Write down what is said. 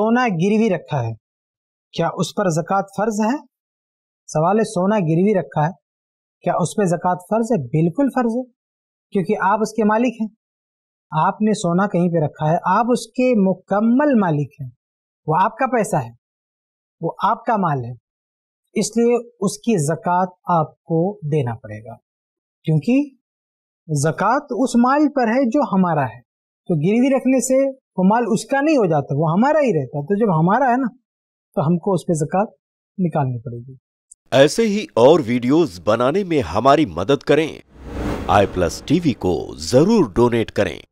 सोना गिरवी रखा है क्या उस पर जक़ात फ़र्ज है सवाल है सोना गिरवी रखा है क्या उस पर जक़ात फ़र्ज है बिल्कुल फ़र्ज है क्योंकि आप उसके मालिक हैं आपने सोना कहीं पे रखा है आप उसके मुकम्मल मालिक हैं वो आपका पैसा है वो आपका माल है इसलिए उसकी ज़क़़त आपको देना पड़ेगा क्योंकि ज़क़़त उस माल पर है जो हमारा है तो गिरवी रखने से वो माल उसका नहीं हो जाता वो हमारा ही रहता है तो जब हमारा है ना तो हमको उस पर जक़ात निकालनी पड़ेगी ऐसे ही और वीडियोस बनाने में हमारी मदद करें आई प्लस टीवी को जरूर डोनेट करें